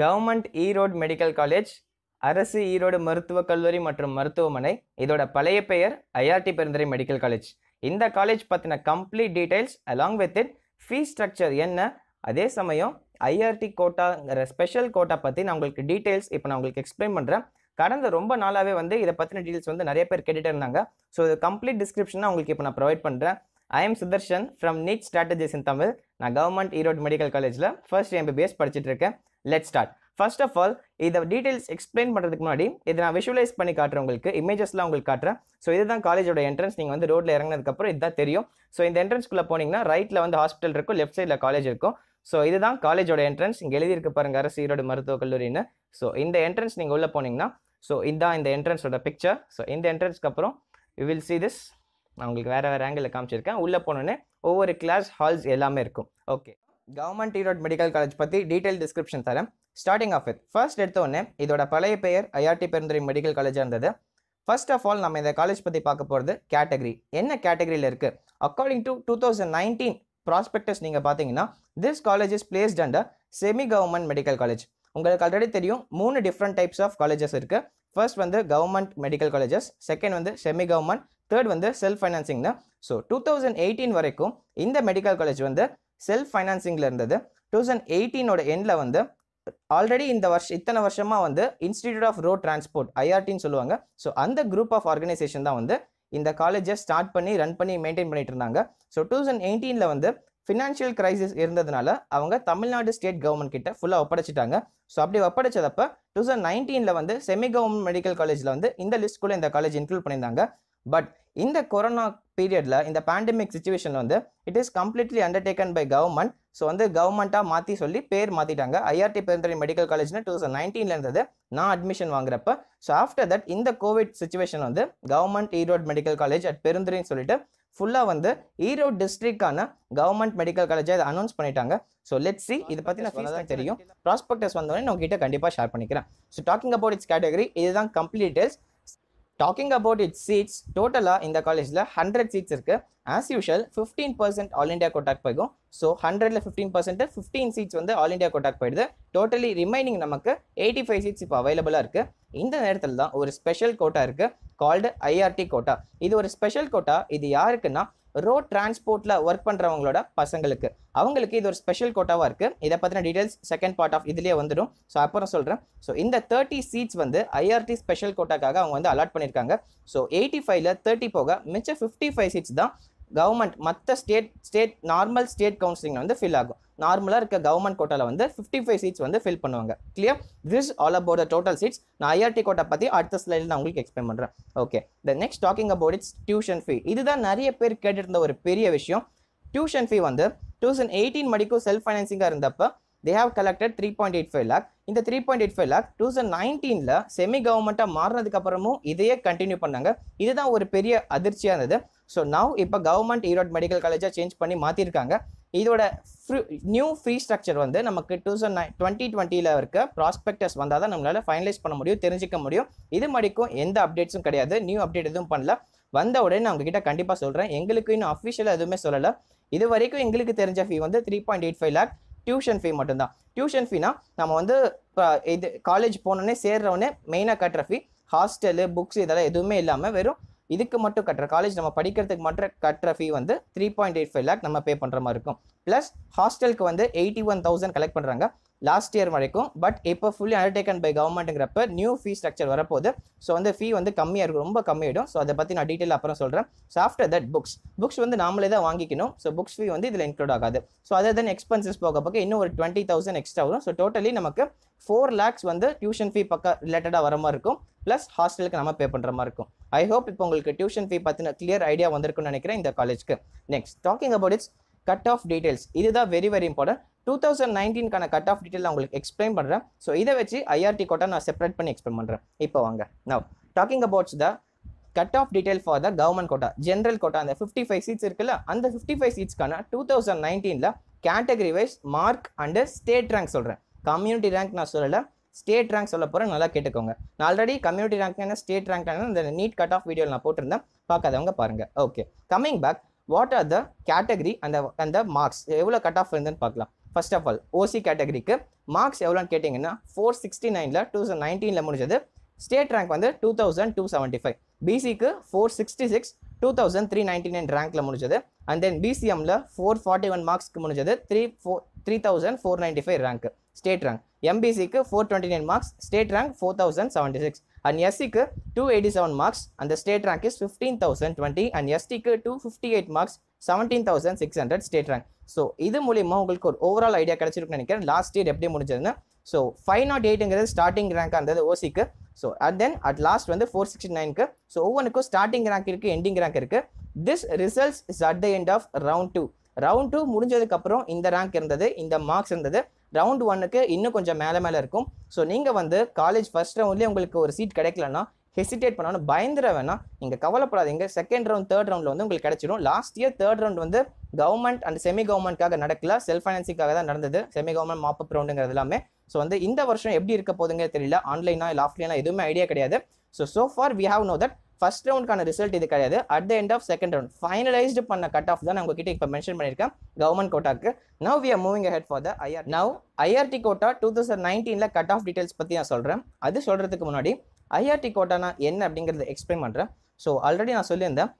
government Erode medical college அரசு ஈரோடு மருத்துவக் கல்லூரி மற்றும் மருத்துவமனை இதோட பழைய பெயர் ஐஆர்டி பெருந்துறை மெடிக்கல் காலேஜ் இந்த காலேஜ் பற்றின complete details along with it fees structure என்ன அதே சமயம் ஐஆர்டி கோட்டாங்கிற ஸ்பெஷல் கோட்டா பற்றி நான் உங்களுக்கு டீட்டெயில்ஸ் இப்போ நான் உங்களுக்கு எக்ஸ்பிளைன் பண்ணுறேன் கடந்த ரொம்ப நாளாகவே வந்து இதை பற்றின டீட்டெயில்ஸ் வந்து நிறைய பேர் கேட்டுட்டு இருந்தாங்க ஸோ இது கம்ப்ளீட் டிஸ்கிரிப்ஷன் உங்களுக்கு இப்போ நான் ப்ரொவைட் பண்ணுறேன் I am Sudharshan from NEET strategies in Tamil நான் கவர்மெண்ட் ஈரோடு மெடிக்கல் காலேஜில் ஃபர்ஸ்ட் எம்பிபிஎஸ் படிச்சுட்டு இருக்கேன் let start first of all இதை டீட்டெயில்ஸ் எக்ஸ்பிளைன் பண்ணுறதுக்கு முன்னாடி இதை நான் விஷுவலைஸ் பண்ணி காட்டுறேன் உங்களுக்கு இமேஜஸ்லாம் உங்களுக்கு காட்டுறேன் ஸோ இதுதான் காலேஜோட என்ட்ரன்ஸ் நீங்கள் வந்து ரோட்டில் இறங்கினதுக்கப்புறம் இதுதான் தெரியும் ஸோ இந்த என்ட்ரன்ஸ்குள்ளே போனீங்கன்னா ரைட்டில் வந்து ஹாஸ்பிட்டல் இருக்கும் லெஃப்ட் சைடில் காலேஜ் இருக்கும் ஸோ இதுதான் காலேஜோட என்ட்ரன்ஸ் இங்கே எழுதியிருக்கு பாருங்க அரசு ஈரோடு மருத்துவக் கல்லூரின்னு ஸோ இந்த என்ட்ரன்ஸ் நீங்கள் உள்ளே போனீங்கன்னா ஸோ இதுதான் இந்த என்ட்ரன்ஸோட பிக்சர் ஸோ இந்த என்ட்ரன்ஸ்க்கு அப்புறம் யூ வில் சி திஸ் நான் உங்களுக்கு வேறு வேறு ஆங்கிளில் காமிச்சிருக்கேன் உள்ளே போனோன்னே ஒவ்வொரு கிளாஸ் ஹால்ஸ் எல்லாமே இருக்கும் okay government Erode medical college பற்றி டீட்டெயில் டிஸ்கிரிப்ஷன் தரேன் ஸ்டார்டிங் ஆஃப் வித் ஃபர்ஸ்ட் எடுத்தோடனே இதோட பழைய பெயர் ஐஆர்டி பெருந்துறை மெடிக்கல் காலேஜாக இருந்தது ஃபர்ஸ்ட் ஆஃப் ஆல் நம்ம இந்த காலேஜ் பற்றி பார்க்க போகிறது கேட்டகரி என்ன கேட்டகரியில் இருக்குது according to two thousand nineteen prospectus நீங்கள் பார்த்தீங்கன்னா this college is placed under semi government medical college உங்களுக்கு ஆல்ரெடி தெரியும் மூணு டிஃப்ரெண்ட் டைப்ஸ் ஆஃப் காலேஜஸ் இருக்குது ஃபர்ஸ்ட் வந்து கவர்மெண்ட் மெடிக்கல் காலேஜஸ் செகண்ட் வந்து செமி கவர்மெண்ட் தேர்ட் வந்து செல்ஃப் தான் ஸோ டூ தௌசண்ட் எயிட்டீன் வரைக்கும் இந்த மெடிக்கல் காலேஜ் வந்து செல்ஃப் ஃபைனான்சிங்கில் இருந்தது டூ தௌசண்ட் எயிட்டீனோட எண்டில் வந்து ஆல்ரெடி இந்த வருஷம் இத்தனை வருஷமாக வந்து இன்ஸ்டிடியூட் ஆஃப் ரோட் டிரான்ஸ்போர்ட் ஐஆர்டின்னு சொல்லுவாங்க ஸோ அந்த குரூப் ஆஃப் ஆர்கனைசேஷன் தான் வந்து இந்த காலேஜை ஸ்டார்ட் பண்ணி ரன் பண்ணி மெயின்டைன் பண்ணிட்டு இருந்தாங்க ஸோ டூ தௌசண்ட் எயிட்டீனில் வந்து ஃபினான்ஷியல் கிரைசிஸ் இருந்ததுனால அவங்க தமிழ்நாடு ஸ்டேட் கவர்மெண்ட் கிட்ட ஃபுல்லாக ஒப்படைச்சிட்டாங்க ஸோ அப்படி ஒப்படைச்சதப்ப டூ தௌசண்ட் நைன்டீனில் வந்து செமி கவர்மெண்ட் மெடிக்கல் காலேஜில் வந்து இந்த லிஸ்ட் கூட இந்த காலேஜ் இன்க்ளூட் பண்ணியிருந்தாங்க பட் இந்த கொரோனா பீரியடில் இந்த பேண்டமிக் சுச்சுவேஷனில் வந்து it is completely undertaken by government so வந்து கவர்மெண்ட்டாக மாற்றி சொல்லி பேர் மாற்றிட்டாங்க ஐஆர்டி பெருந்துறை மெடிக்கல் காலேஜ்னு டூ தௌசண்ட் நைன்டீனில் இருந்தது நான் அட்மிஷன் வாங்குறப்ப ஸோ ஆஃப்டர் தட் இந்த கோவிட் சுச்சுவேஷன் வந்து government Erode medical college at பெருந்துறைன்னு சொல்லிட்டு ஃபுல்லாக வந்து ஈரோடு டிஸ்ட்ரிக்டான கவர்மெண்ட் மெடிக்கல் காலேஜை இதை அனௌன்ஸ் பண்ணிட்டாங்க ஸோ லெட் சி இதை பற்றி நான் ஃபீஸ் தெரியும் ப்ராஸ்பெக்டஸ் வந்தோடனே நான் உங்ககிட்ட கண்டிப்பாக ஷேர் பண்ணிக்கிறேன் so talking about its category இதுதான் complete deals talking about its seats டோட்டலாக இந்த காலேஜில் ஹண்ட்ரட் சீட்ஸ் இருக்குது as usual fifteen percent all India கோட்டாக் போய்க்கும் ஸோ ஹண்ட்ரடில் ஃபிஃப்டீன் பர்சன்ட்டு ஃபிஃப்டீன் சீட்ஸ் வந்து ஆல் இண்டியா கோட்டாக் போயிடுது டோட்டலி ரிமைனிங் நமக்கு எயிட்டி ஃபைவ் சீட்ஸ் இப்போ அவைலபிளாக இருக்குது இந்த நேரத்தில் தான் ஒரு ஸ்பெஷல் கோட்டா இருக்குது கால்டு ஐஆர்டி கோட்டா இது ஒரு ஸ்பெஷல் கோட்டா இது யாருக்குன்னா ரோட் டிரான்ஸ்போர்ட்டில் ஒர்க் பண்ணுறவங்களோட பசங்களுக்கு அவங்களுக்கு இது ஒரு ஸ்பெஷல் கோட்டாவாக இருக்குது இதை பத்தின டீடைல்ஸ் செகண்ட் பார்ட் ஆஃப் இதிலே வந்துடும் ஸோ அப்புறம் சொல்கிறேன் ஸோ இந்த தேர்ட்டி சீட்ஸ் வந்து ஐஆர்டி ஸ்பெஷல் கோட்டாக்காக அவங்க வந்து அலாட் பண்ணியிருக்காங்க ஸோ எயிட்டி ஃபைவ்ல தேர்ட்டி போக மிச்சம் ஃபிஃப்டி ஃபைவ் சீட்ஸ் தான் கவர்மெண்ட் மற்ற ஸ்டேட் ஸ்டேட் நார்மல் ஸ்டேட் கவுன்சிலிங்கில் வந்து ஃபில் ஆகும் நார்மலாக இருக்க கவர்மெண்ட் கோட்டாவில் வந்து ஃபிஃப்டி ஃபைவ் சீட்ஸ் வந்து ஃபில் பண்ணுவாங்க clear this all about the total seats நான் ஐஆர்டி கோட்டை பற்றி அடுத்த ஸ்லைடில் நான் உங்களுக்கு எக்ஸ்பிளைன் பண்ணுறேன் okay the next talking about its tuition fee இதுதான் நிறைய பேர் கேட்டிருந்த ஒரு பெரிய விஷயம் டியூஷன் ஃபீ வந்து டூ தௌசண்ட் எயிட்டீன் மடிக்கும் செல்ஃப் ஃபைனான்சிங்காக இருந்தப்போ they have collected three point eight five lakh இந்த three point eight five lakh two thousand நைன்டீனில் செமி கவர்மெண்ட்டாக மாறினதுக்கப்புறமும் இதையே கண்டினியூ பண்ணாங்க இதுதான் ஒரு பெரிய அதிர்ச்சியாக இருந்தது ஸோ நான் இப்போ கவர்மெண்ட் ஈரோடு மெடிக்கல் காலேஜாக சேஞ்ச் பண்ணி மாற்றிருக்காங்க இதோட நியூ ஃப்ரீ ஸ்ட்ரக்சர் வந்து நமக்கு டூ தௌசண்ட் நைன் டுவெண்ட்டி டுவெண்ட்டியில் இருக்க ப்ராஸ்பெக்டஸ் வந்தால் தான் நம்மளால் ஃபைனலைஸ் பண்ண முடியும் தெரிஞ்சிக்க முடியும் இது மடிக்கும் எந்த அப்டேட்ஸும் கிடையாது நியூ அப்டேட் எதுவும் பண்ணல வந்த உடனே நான் உங்ககிட்ட கண்டிப்பாக சொல்கிறேன் எங்களுக்கு இன்னும் அஃபிஷியலாக எதுவுமே சொல்லலை இது வரைக்கும் எங்களுக்கு தெரிஞ்ச ஃபீ வந்து three point eight five lakh tuition fee மட்டும்தான் டியூஷன் ஃபீனா நம்ம வந்து இது காலேஜ் போனோடனே சேர்றவொடனே மெயினாக கட்டுற ஃபீ ஹாஸ்டலு புக்ஸ் இதெல்லாம் எதுவுமே இல்லாமல் வெறும் இதுக்கு மட்டும் கட்டுற காலேஜ் நம்ம படிக்கிறதுக்கு மட்டும் கட்டுற ஃபீ வந்து three point eight five lakh நம்ம பே பண்ணுற மாதிரி இருக்கும் ப்ளஸ் ஹாஸ்டலுக்கு வந்து எயிட்டி ஒன் தௌசண்ட் கலெக்ட் பண்ணுறாங்க லாஸ்ட் இயர் வரைக்கும் பட் இப்போ ஃபுல்லி அண்டர்டேக்கன் பை கவர்மெண்ட்டுங்கிறப்ப நியூ ஃபீ ஸ்ட்ரக்சர் வரப்போகுது ஸோ வந்து ஃபீ வந்து கம்மியாக இருக்கும் ரொம்ப கம்மியாயிடும் ஸோ அதை பற்றி நான் டீட்டெயில் அப்புறம் சொல்கிறேன் so after that books books வந்து நாமளே தான் வாங்கிக்கணும் ஸோ புக்ஸ் ஃபீ வந்து இதில் இன்க்ளூட் ஆகாது ஸோ அதை தான் எக்ஸ்பென்சஸ் போக பக்கம் இன்னும் ஒரு டுவெண்ட்டி தௌசண்ட் எக்ஸ்ட்ரா வரும் ஸோ டோட்டலி நமக்கு ஃபோர் லேக்ஸ் வந்து டியூஷன் ஃபீ பக்கம் ரிலேட்டடாக வர மாதிரி இருக்கும் ப்ளஸ் ஹாஸ்டலுக்கு நம்ம பே பண்ணுற மாதிரி இருக்கும் ஐ ஹோப் இப்போ உங்களுக்கு டியூஷன் ஃபீ பற்றின கிளியர் ஐடியா வந்திருக்குன்னு நினைக்கிறேன் இந்த காலேஜ்க்கு next talking about its cut off details இதுதான் very very important two thousand நைன்டீனுக்கான கட் ஆஃப் டீடைல் உங்களுக்கு எக்ஸ்பிளைன் பண்ணுறேன் ஸோ இதை வச்சு ஐஆர்டி கோட்டா நான் செப்பரேட் பண்ணி எக்ஸ்பிளைன் பண்ணுறேன் இப்போ வாங்க now talking abouts the cut off detail for the government quota general quota அந்த ஃபிஃப்டி ஃபைவ் சீட்ஸ் இருக்குல்ல அந்த ஃபிஃப்டி ஃபைவ் சீட்ஸ்க்கான டூ தௌசண்ட் நைன்டீனில் category wise mark and state rank சொல்கிறேன் கம்யூனிட்டி ரேங்க் நான் சொல்லலை ஸ்டேட் ரேங்க் சொல்ல போகிறேன் நல்லா கேட்டுக்கோங்க நான் ஆல்ரெடி கம்யூனிட்டி ரேங்க் என்ன ஸ்டேட் ரேங்க் அந்த நீட் கட் ஆஃப் வீடியோவில் நான் போட்டிருந்தேன் பார்க்காதவங்க பாருங்கள் okay coming back what are the category அந்த அந்த மார்க்ஸ் எவ்வளோ கட் ஆஃப் இருந்தேன்னு பார்க்கலாம் ஃபர்ஸ்ட் ஆஃப் ஆல் ஓசி கேட்டகரிக்கு மார்க்ஸ் எவ்வளோன்னு கேட்டிங்கன்னா ஃபோர் சிக்ஸ்டி நைனில் டூ தௌசண்ட் நைன்டீனில் முடிஞ்சது ஸ்டேட் ரேங்க் வந்து two thousand two seventy five பிசிக்கு four sixty six two thousand three ninety nine ரேங்க்கில் முடிஞ்சது அண்ட் தென் பிசிஎம்மில் ஃபோர் ஃபார்ட்டி ஒன் மார்க்ஸ்க்கு முடிஞ்சது three four three thousand four ninety five rank state rank எம்பிசிக்கு four twenty nine marks state rank four thousand seventy six and எஸ்சிக்கு two eighty seven marks அந்த state rank is fifteen thousand twenty and எஸ்டிக்கு two fifty eight marks seventeen thousand six hundred state rank so இது மூலிமா உங்களுக்கு ஒரு overall idea கிடச்சிருக்குன்னு நினைக்கிறேன் last year எப்படி முடிஞ்சதுன்னு ஸோ ஃபைவ் நாட் எயிட்டுங்கிறது ஸ்டார்டிங் ரேங்காக இருந்தது ஓசிக்கு so at then at last வந்து ஃபோர் சிக்ஸ்டி நைனுக்கு ஸோ ஒவ்வொன்றுக்கும் ஸ்டார்டிங் ரேங்க் இருக்குது எண்டிங் ரேங்க் இருக்குது this results is at the end of round two round two முடிஞ்சதுக்கப்புறம் இந்த ரேங்க் இருந்தது இந்த மார்க்ஸ் இருந்தது ரவுண்ட் ஒன்னுக்கு இன்னும் கொஞ்சம் மேலே மேலே இருக்கும் ஸோ நீங்கள் வந்து காலேஜ் ஃபர்ஸ்ட் ரவுண்ட்லேயே உங்களுக்கு ஒரு சீட் கிடைக்கலன்னா ஹெசிடேட் பண்ணாலும் பயந்துட வேணா நீங்கள் கவலைப்படாதீங்க செகண்ட் ரவுண்ட் தேர்ட் ரவுண்டில் வந்து உங்களுக்கு கிடைச்சிடும் லாஸ்ட் இயர் தேர்ட் ரவுண்ட் வந்து கவர்மெண்ட் அண்ட் செமி கவர்மெண்ட்காக நடக்கல செல்ஃப் ஃபைனான்சிக்காக தான் நடந்தது செமி கவர்மெண்ட் மாப் அப் ரவுண்டுங்கிறது எல்லாமே ஸோ வந்து இந்த வருஷம் எப்படி இருக்க போதுங்க தெரியல ஆன்லைனா இல்லை ஆஃப்லைனா எதுவுமே ஐடியா கிடையாது so so far we have know that first ரவுண்டுக்கான ரிசல்ட் இது கிடையாது at the end of second round finalised பண்ண கட் ஆஃப் தான் நான் உங்ககிட்ட இப்போ மென்ஷன் பண்ணியிருக்கேன் கவர்மெண்ட் கோட்டாக்கு now we are moving head for the IR now IRT quota two thousand நைன்டீனில் கட் ஆஃப் டீடைல்ஸ் பற்றி நான் சொல்கிறேன் அது சொல்கிறதுக்கு முன்னாடி ஐஆர்டி கோட்டானா என்ன அப்படிங்கிறத எக்ஸ்பிளைன் பண்ணுறேன் ஸோ ஆல்ரெடி நான் சொல்லியிருந்தேன்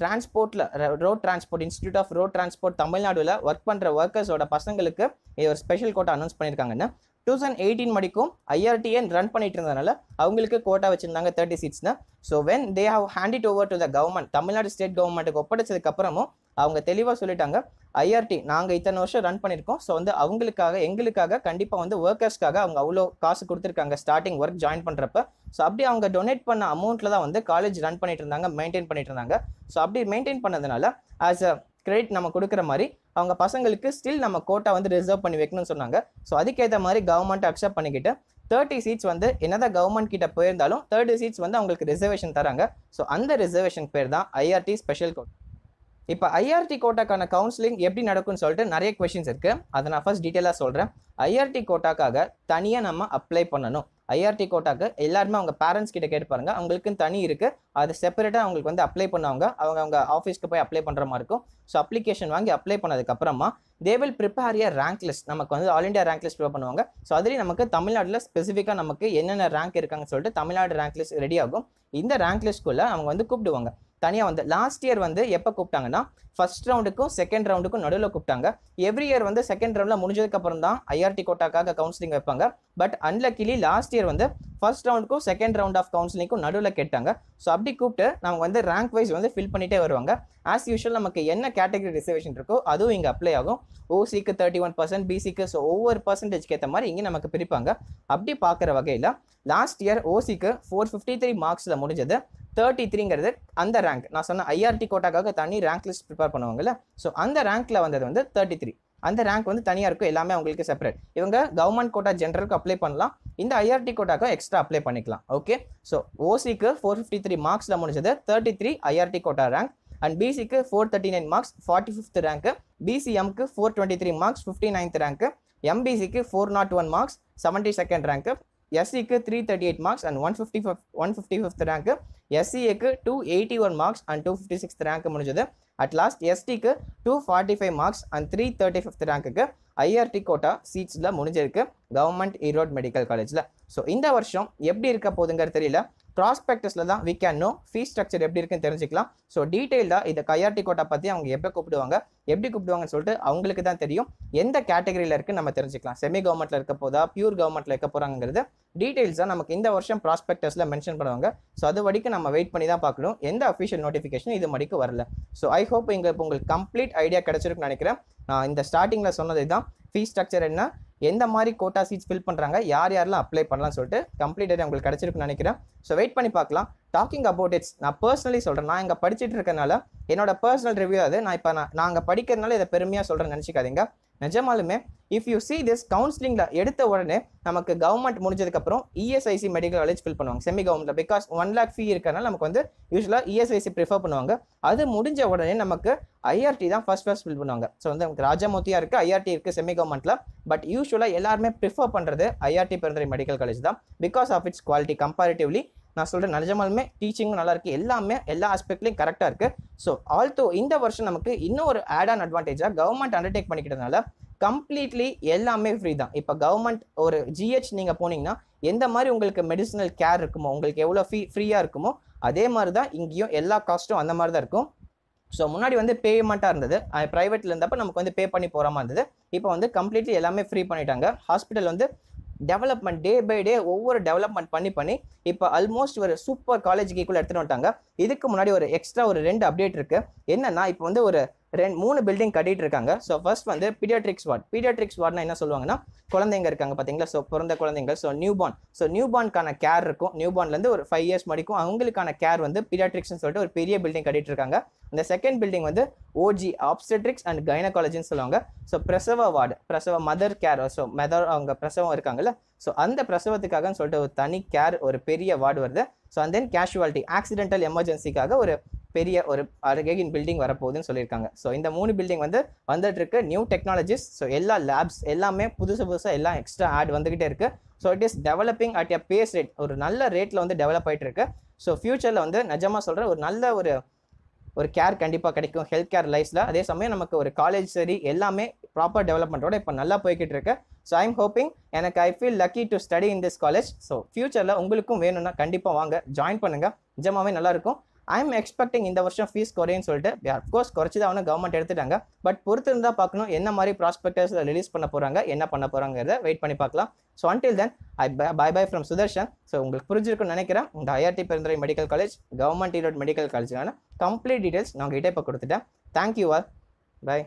டிரான்ஸ்போர்ட்டில் road transport institute of road transport தமிழ்நாடுவில் ஒர்க் பண்ணுற ஒர்க்கர்ஸோட பசங்களுக்கு இது ஒரு ஸ்பெஷல் கோட்டா அனௌன்ஸ் பண்ணியிருக்காங்கன்னு டூ தௌசண்ட் எயிட்டீன் மணிக்கும் ஐஆர்டிஏ ரன் பண்ணிட்டு இருந்ததுனால அவங்களுக்கு கோட்டா வச்சிருந்தாங்க தேர்ட்டி சீட்ஸ்னு so when they have hand it over to the government Tamil Nadu state கவர்மெண்ட்டுக்கு ஒப்படைச்சதுக்கப்புறமும் அவங்க தெளிவாக சொல்லிட்டாங்க ஐஆர்டி நாங்கள் இத்தனை வருஷம் ரன் பண்ணியிருக்கோம் ஸோ வந்து அவங்களுக்காக எங்களுக்காக கண்டிப்பாக வந்து ஒர்க்கர்ஸ்க்காக அவங்க அவ்வளோ காசு கொடுத்துருக்காங்க ஸ்டார்டிங் ஒர்க் ஜாயின் பண்ணுறப்ப ஸோ அப்படி அவங்க டொனேட் பண்ண அமௌண்ட்டில் தான் வந்து காலேஜ் ரன் பண்ணிட்டு இருந்தாங்க மெயின்டைன் பண்ணிட்டு இருந்தாங்க ஸோ அப்படி மெயின்டைன் பண்ணதுனால ஆஸ் அ கிரெடிட் நம்ம கொடுக்குற மாதிரி அவங்க பசங்களுக்கு ஸ்டில் நம்ம கோட்டா வந்து ரிசர்வ் பண்ணி வைக்கணும்னு சொன்னாங்க ஸோ அதுக்கேற்ற மாதிரி கவர்மெண்ட் அக்செப்ட் பண்ணிக்கிட்டு தேர்ட்டி சீட்ஸ் வந்து என்னதான் கவர்மெண்ட் கிட்ட போயிருந்தாலும் தேர்ட்டி சீட்ஸ் வந்து அவங்களுக்கு ரிசர்வேஷன் தராங்க ஸோ அந்த ரிசர்வேஷன் பேர் தான் ஐஆர்டி ஸ்பெஷல் கோட் இப்போ ஐஆர்டி கோட்டாக்கான கவுன்சிலிங் எப்படி நடக்கும்னு சொல்லிட்டு நிறைய கொஷின்ஸ் இருக்குது அதை நான் ஃபர்ஸ்ட் டீட்டெயிலாக சொல்கிறேன் ஐஆர்டி கோட்டாக்காக தனியாக நம்ம அப்ளை பண்ணணும் ஐஆர்டி கோட்டாக்கு எல்லாருமே அவங்க பேரண்ட்ஸ் கிட்ட கேட்டு பாருங்க அவங்களுக்குன்னு தனி இருக்குது அது செப்பரேட்டாக அவங்களுக்கு வந்து அப்ளை பண்ணவங்க அவங்க அவங்க ஆஃபீஸ்க்கு போய் அப்ளை பண்ணுற மாதிரி இருக்கும் ஸோ அப்ளிகேஷன் வாங்கி அப்ளை பண்ணதுக்கப்புறமா they will prepare year rank list நமக்கு வந்து all India rank list prepare பண்ணுவாங்க ஸோ அதுலேயும் நமக்கு தமிழ்நாட்டில் ஸ்பெசிஃபிக்காக நமக்கு என்னென்ன ரேங்க் இருக்காங்கன்னு சொல்லிட்டு தமிழ்நாடு ரேங்க் லிஸ்ட் ரெடி ஆகும் இந்த ரேங்க் லிஸ்ட்குள்ளே அவங்க வந்து கூப்பிடுவாங்க தனியாக வந்து லாஸ்ட் இயர் வந்து எப்போ கூப்பிட்டாங்கன்னா ஃபர்ஸ்ட் ரவுண்டுக்கும் செகண்ட் ரவுண்டுக்கும் நடுவில் கூப்பிட்டாங்க எவ்ரி இயர் வந்து செகண்ட் ரவுண்டில் முடிஞ்சதுக்கப்புறம் தான் ஐஆர்டி கோட்டாக்காக கவுன்சிலிங் வைப்பாங்க பட் அன்லக்கிலி லாஸ்ட் இயர் வந்து ஃபர்ஸ்ட் ரவுண்டுக்கும் செகண்ட் ரவுண்ட் ஆஃப் கவுன்சிலிங்க்கும் நடுவில் கேட்டாங்க ஸோ அப்படி கூப்பிட்டு நாங்கள் வந்து ரேங்க் வைஸ் வந்து ஃபில் பண்ணிகிட்டே வருவாங்க ஆஸ் யூஷுவல் நமக்கு என்ன கேட்டகரி ரிசர்வேஷன் இருக்கோ அதுவும் இங்கே அப்ளை ஆகும் ஓசிக்கு தேர்ட்டி ஒன் பர்சன்ட் பிசிக்கு ஸோ ஒவ்வொரு பர்சன்டேஜ்க்கு ஏற்ற மாதிரி இங்கே நமக்கு பிரிப்பாங்க அப்படி பார்க்குற வகையில் லாஸ்ட் இயர் ஓசிக்கு ஃபோர் ஃபிஃப்டி த்ரீ மார்க்ஸில் முடிஞ்சது தேர்ட்டி த்ரீங்கிறது அந்த ரேங்க் நான் சொன்ன ஐஆர்டி கோட்டாக்காக தனி ரேங்க் லிஸ்ட் ப்ரிப்பேர் பண்ணுவாங்கல்ல ஸோ அந்த ரேங்க்கில் வந்தது வந்து தேர்ட்டி த்ரீ அந்த ரேங்க் வந்து தனியாக இருக்கும் எல்லாமே அவங்களுக்கு செப்பரேட் இவங்க கவர்மெண்ட் கோட்டா ஜென்ரலுக்கு அப்ளை பண்ணலாம் இந்த ஐஆர்டி கோட்டாக்கும் எக்ஸ்ட்ரா அப்ளை பண்ணிக்கலாம் ஓகே ஸோ ஓசிக்கு ஃபோர் ஃபிஃப்டி த்ரீ மார்க்ஸில் முடிஞ்சது thirty three IRT quota rank and பிசிக்கு four thirty nine marks forty fifth ரேங்க்கு பிசிஎம்க்கு four twenty three marks fifty ninth ரேங்க்கு எம்பிசிக்கு four naught one marks seventy second ரேங்க்கு எஸ்சிக்கு three thirty eight marks and one fifty fifth one fifty fifth ரேங்க்கு எஸ்சிஏக்கு two eighty one marks and two fifty sixth rank முடிஞ்சது at last எஸ்டிக்கு two forty five marks and three thirty fifth ரேங்க்கு IRT quota சீட்ஸில் முடிஞ்சிருக்கு government Erode medical காலேஜில் so இந்த வருஷம் எப்படி இருக்க போகுதுங்கிறது தெரியல ப்ராஸ்பெக்டஸில் தான் we can know fees structure எப்படி இருக்குன்னு தெரிஞ்சுக்கலாம் ஸோ டீட்டெயில்டாக இதை கையாட்டி கோட்டா பற்றி அவங்க எப்போ கூப்பிடுவாங்க எப்படி கூப்பிடுவாங்கன்னு சொல்லிட்டு அவங்களுக்கு தான் தெரியும் எந்த கேட்டகரியில் இருக்குது நம்ம தெரிஞ்சுக்கலாம் செமி கவர்மெண்ட்டில் இருக்க போதா பியூர் கவர்மெண்ட்டில் இருக்க போகிறாங்கிறது தான் நமக்கு இந்த வருஷம் ப்ராஸ்பெக்டஸில் மென்ஷன் பண்ணுவாங்க ஸோ அது வரைக்கும் நம்ம வெயிட் பண்ணி தான் பார்க்கணும் எந்த அஃபிஷியல் நோட்டிஃபிகேஷன் இது வரைக்கும் வரல ஸோ ஐ ஹோப் இங்கே இப்போ உங்களுக்கு கம்ப்ளீட் ஐடியா கிடச்சிருக்குன்னு நினைக்கிறேன் நான் இந்த ஸ்டார்டிங்கில் சொன்னது தான் ஃபீஸ் ஸ்ட்ரக்சர் என்ன எந்த மாதிரி கோட்டா சீட்ஸ் ஃபில் பண்ணுறாங்க யார் யாரெல்லாம் அப்ளை பண்ணலாம்னு சொல்லிட்டு கம்ப்ளீட் உங்களுக்கு கிடச்சிருக்குன்னு நினைக்கிறேன் ஸோ வெயிட் பண்ணி பார்க்கலாம் டாக்கிங் அபவுட் இட்ஸ் நான் பர்சனலி சொல்கிறேன் நான் இங்கே படிச்சுட்டு இருக்கனால என்னோட பர்சனல் ரிவ்யூ அது நான் இப்போ நான் நான் படிக்கிறதுனால இதை பெருமையாக சொல்கிறேன் நினச்சிக்காதீங்க நிஜமாலுமே இஃப் யூ சி திஸ் கவுன்சிலிங்கில் எடுத்த உடனே நமக்கு கவர்மெண்ட் முடிஞ்சதுக்கப்புறம் இஎஸ்ஐசி மெடிக்கல் காலேஜ் ஃபில் பண்ணுவாங்க செமி கவர்மெண்ட்டில் பிகாஸ் ஒன் லேக் ஃபீ இருக்கனால நமக்கு வந்து யூஸ்வலாக இஎஸ்ஐசி ப்ரிஃபர் பண்ணுவாங்க அது முடிஞ்ச உடனே நமக்கு ஐஆர்டி தான் ஃபஸ்ட் ஃபஸ்ட் ஃபில் பண்ணுவாங்க ஸோ வந்து நமக்கு ராஜமூர்த்தியாக இருக்குது ஐஆர்டி இருக்குது செமி கவர்மெண்ட்டில் பட் யூஸ்வலாக எல்லாருமே ப்ரிஃபர் பண்ணுறது ஐஆர்டி பெருந்துறை மெடிக்கல் காலேஜ் தான் because of its quality comparatively நான் சொல்கிறேன் நிஜமாலுமே டீச்சிங்கும் நல்லா இருக்குது எல்லாமே எல்லா ஆஸ்பெக்ட்லையும் கரெக்டாக இருக்குது ஸோ ஆல்தோ இந்த வருஷம் நமக்கு இன்னும் ஒரு ஆட் ஆன் அட்வான்டேஜாக கவர்மெண்ட் அண்டர்டேக் பண்ணிக்கிட்டதுனால கம்ப்ளீட்லி எல்லாமே ஃப்ரீ தான் இப்போ கவர்மெண்ட் ஒரு ஜிஹெச் நீங்கள் போனீங்கன்னா எந்த மாதிரி உங்களுக்கு மெடிசினல் கேர் இருக்குமோ உங்களுக்கு எவ்வளோ ஃபீ ஃப்ரீயாக இருக்குமோ அதே மாதிரி தான் இங்கேயும் எல்லா காஸ்ட்டும் அந்த மாதிரி தான் இருக்கும் ஸோ முன்னாடி வந்து பேமெண்ட்டாக இருந்தது ப்ரைவேட்டில் இருந்தப்போ நமக்கு வந்து பே பண்ணி போகிற மாதிரி இருந்தது இப்போ வந்து கம்ப்ளீட்லி எல்லாமே ஃப்ரீ பண்ணிட்டாங்க ஹாஸ்பிட்டல் வந்து டெவலப்மெண்ட் டே பை டே ஒவ்வொரு டெவலப்மெண்ட் பண்ணி பண்ணி இப்போ ஆல்மோஸ்ட் ஒரு சூப்பர் காலேஜ் கீக்குள்ளே எடுத்துகிட்டு வந்துட்டாங்க இதுக்கு முன்னாடி ஒரு எக்ஸ்ட்ரா ஒரு ரெண்டு அப்டேட் இருக்குது என்னென்னா இப்போ வந்து ஒரு ரெண்டு மூணு பில்டிங் கட்டிட்டு இருக்காங்க ஸோ ஃபர்ஸ்ட் வந்து பீடியாட்ரிக்ஸ் வார்டு பீடியாட்ரிக்ஸ் வார்டுனா என்ன சொல்லுவாங்கன்னா குழந்தைங்க இருக்காங்க பார்த்தீங்களா ஸோ பிறந்த குழந்தைங்க so new born so new பார்னுக்கான கேர் இருக்கும் நியூ பார்ன்லேருந்து ஒரு ஃபைவ் இயர்ஸ் மடிக்கும் அவங்களுக்கான கேர் வந்து பீடியாட்ரிக்ஸ்னு சொல்லிட்டு ஒரு பெரிய பில்டிங் கட்டிட்டு இருக்காங்க இந்த செகண்ட் பில்டிங் வந்து ஓஜி ஆப்ஸ்டெட்ரிக்ஸ் அண்ட் கைனகாலஜின்னு சொல்லுவாங்க ஸோ பிரசவ வார்டு பிரசவ மதர் கேர் ஸோ மெதர் அவங்க பிரசவம் இருக்காங்கல்ல ஸோ அந்த பிரசவத்துக்காகன்னு சொல்லிட்டு ஒரு தனி கேர் ஒரு பெரிய வார்டு வருது so and then casualty accidental எமர்ஜென்சிக்காக ஒரு பெரிய ஒரு அருகேகின் பில்டிங் வரப்போகுதுன்னு சொல்லியிருக்காங்க ஸோ இந்த மூணு பில்டிங் வந்து வந்துட்டு இருக்கு நியூ டெக்னாலஜிஸ் ஸோ எல்லா லேப்ஸ் எல்லாமே புதுசு புதுசாக எல்லாம் எக்ஸ்ட்ரா ஆட் வந்துகிட்டே இருக்கு so it is developing at a pace rate ஒரு நல்ல ரேட்டில் வந்து டெவலப் ஆகிட்டு இருக்கு ஸோ ஃபியூச்சரில் வந்து நிஜமாக சொல்கிற ஒரு நல்ல ஒரு ஒரு கேர் கண்டிப்பாக கிடைக்கும் ஹெல்த் கேர் லைஃப்பில் அதே சமயம் நமக்கு ஒரு காலேஜ் சரி எல்லாமே ப்ராப்பர் டெவலப்மெண்ட்டோட இப்போ நல்லா போய்கிட்டு இருக்கு ஸோ ஐம் ஹோப்பிங் எனக்கு I feel lucky to study in this college so ஃப்யூச்சரில் உங்களுக்கும் வேணும்னா கண்டிப்பாக வாங்க ஜாயின் பண்ணுங்கள் நிஜமாகவே நல்லாயிருக்கும் ஐம் எக்ஸ்பெக்டிங் இந்த வருஷம் ஃபீஸ் குறையும்னு சொல்லிட்டு அஃப்கோர்ஸ் குறைச்சி தான் அவனு கவர்மெண்ட் எடுத்துட்டாங்க பட் பொறுத்திருந்தா பார்க்கணும் என்ன மாதிரி ப்ராஸ்பெக்டர்ஸ் ரிலீஸ் பண்ண போகிறாங்க என்ன பண்ண போகிறாங்கிறத வெயிட் பண்ணி பார்க்கலாம் so until then I bye bye from Sudarshan so உங்களுக்கு புரிஞ்சிருக்குன்னு நினைக்கிறேன் இந்த IRT Perundurai medical college government Erode medical காலேஜுக்கான கம்ப்ளீட் டீட்டெயில்ஸ் நான் கிட்டே இப்போ கொடுத்துட்டேன் தேங்க்யூ ஆல் பை